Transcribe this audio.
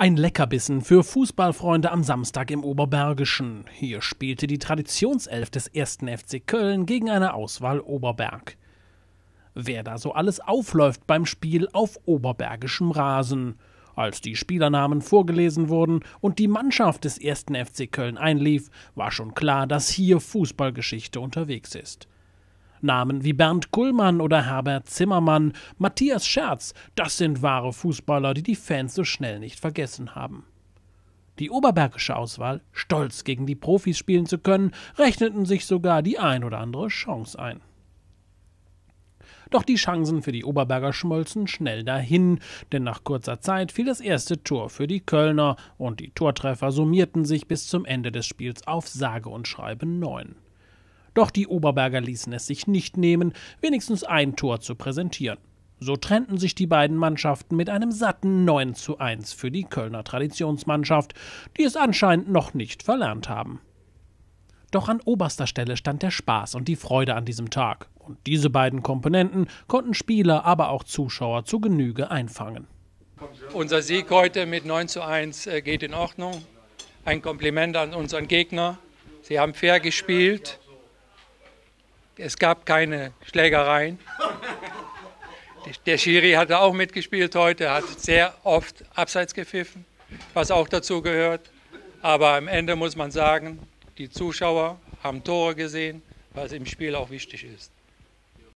Ein Leckerbissen für Fußballfreunde am Samstag im Oberbergischen. Hier spielte die Traditionself des 1. FC Köln gegen eine Auswahl Oberberg. Wer da so alles aufläuft beim Spiel auf oberbergischem Rasen. Als die Spielernamen vorgelesen wurden und die Mannschaft des 1. FC Köln einlief, war schon klar, dass hier Fußballgeschichte unterwegs ist. Namen wie Bernd Gullmann oder Herbert Zimmermann, Matthias Scherz, das sind wahre Fußballer, die die Fans so schnell nicht vergessen haben. Die oberbergische Auswahl, stolz gegen die Profis spielen zu können, rechneten sich sogar die ein oder andere Chance ein. Doch die Chancen für die Oberberger schmolzen schnell dahin, denn nach kurzer Zeit fiel das erste Tor für die Kölner und die Tortreffer summierten sich bis zum Ende des Spiels auf sage und schreibe neun. Doch die Oberberger ließen es sich nicht nehmen, wenigstens ein Tor zu präsentieren. So trennten sich die beiden Mannschaften mit einem satten 9 zu 1 für die Kölner Traditionsmannschaft, die es anscheinend noch nicht verlernt haben. Doch an oberster Stelle stand der Spaß und die Freude an diesem Tag, und diese beiden Komponenten konnten Spieler, aber auch Zuschauer zu Genüge einfangen. Unser Sieg heute mit 9 zu 1 äh, geht in Ordnung. Ein Kompliment an unseren Gegner. Sie haben fair gespielt. Es gab keine Schlägereien. Der Schiri hatte auch mitgespielt heute, hat sehr oft abseits gepfiffen, was auch dazu gehört. Aber am Ende muss man sagen, die Zuschauer haben Tore gesehen, was im Spiel auch wichtig ist.